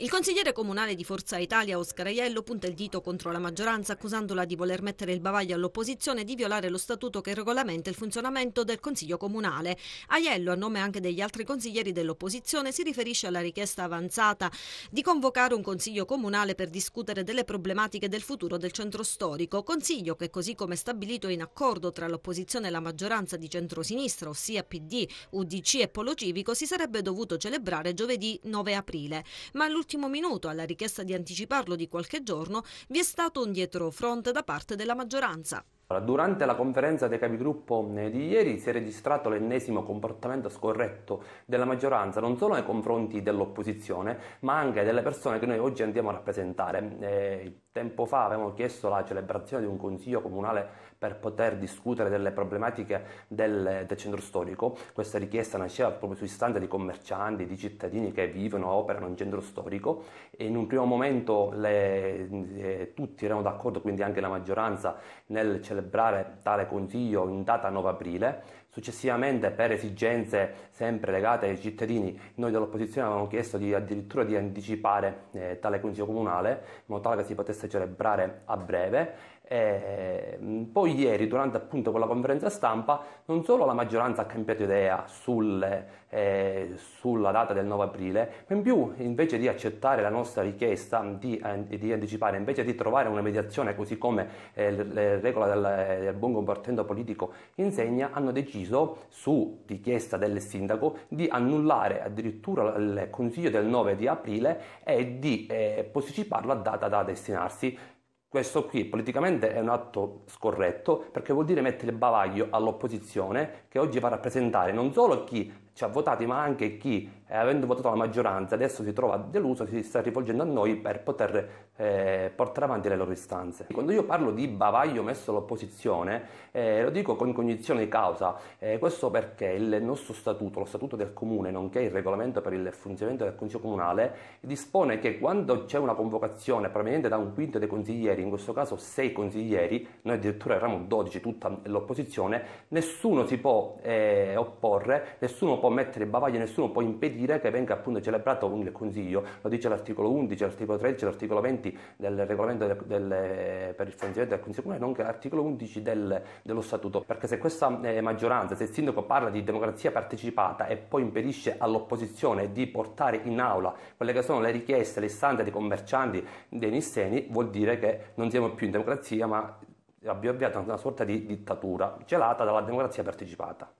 Il consigliere comunale di Forza Italia, Oscar Aiello, punta il dito contro la maggioranza accusandola di voler mettere il bavaglio all'opposizione e di violare lo statuto che regolamenta il funzionamento del Consiglio Comunale. Aiello, a nome anche degli altri consiglieri dell'opposizione, si riferisce alla richiesta avanzata di convocare un Consiglio Comunale per discutere delle problematiche del futuro del centro storico, consiglio che così come stabilito in accordo tra l'opposizione e la maggioranza di centrosinistra, ossia PD, UDC e Polo Civico, si sarebbe dovuto celebrare giovedì 9 aprile. Ma l'ultimo all'ultimo minuto, alla richiesta di anticiparlo di qualche giorno, vi è stato un dietro fronte da parte della maggioranza. Durante la conferenza dei capigruppo di ieri si è registrato l'ennesimo comportamento scorretto della maggioranza non solo nei confronti dell'opposizione ma anche delle persone che noi oggi andiamo a rappresentare. Eh, tempo fa avevamo chiesto la celebrazione di un consiglio comunale per poter discutere delle problematiche del, del centro storico. Questa richiesta nasceva proprio su istanza di commercianti, di cittadini che vivono e operano in centro storico e in un primo momento le, eh, tutti erano d'accordo, quindi anche la maggioranza, nel celebrare celebrare tale Consiglio in data 9 aprile. Successivamente, per esigenze sempre legate ai cittadini, noi dell'opposizione avevamo chiesto di, addirittura di anticipare eh, tale Consiglio comunale, in modo tale che si potesse celebrare a breve. E ehm, poi ieri, durante appunto quella conferenza stampa, non solo la maggioranza ha cambiato idea sul, eh, sulla data del 9 aprile, ma in più invece di accettare la nostra richiesta di, eh, di anticipare, invece di trovare una mediazione così come eh, le regole della del, buon comportamento politico in segna, hanno deciso, su richiesta del sindaco, di annullare addirittura il consiglio del 9 di aprile e di eh, posticiparlo a data da destinarsi. Questo qui politicamente è un atto scorretto perché vuol dire mettere il bavaglio all'opposizione che oggi va a rappresentare non solo chi ci ha votati, ma anche chi, eh, avendo votato la maggioranza, adesso si trova deluso, si sta rivolgendo a noi per poter eh, portare avanti le loro istanze. Quando io parlo di bavaglio messo all'opposizione, eh, lo dico con cognizione di causa, eh, questo perché il nostro statuto, lo statuto del comune, nonché il regolamento per il funzionamento del Consiglio Comunale, dispone che quando c'è una convocazione proveniente da un quinto dei consiglieri, in questo caso sei consiglieri, noi addirittura eravamo 12, tutta l'opposizione, nessuno si può eh, opporre, nessuno può mettere bavaglio, nessuno può impedire che venga appunto celebrato il Consiglio, lo dice l'articolo 11, l'articolo 13, l'articolo 20 del regolamento del, del, per il funzionamento del Consiglio Comunale, nonché l'articolo 11 del, dello Statuto, perché se questa eh, maggioranza, se il sindaco parla di democrazia partecipata e poi impedisce all'opposizione di portare in aula quelle che sono le richieste, le istanze dei commercianti, dei nisseni, vuol dire che non siamo più in democrazia ma abbiamo avviato una sorta di dittatura gelata dalla democrazia partecipata.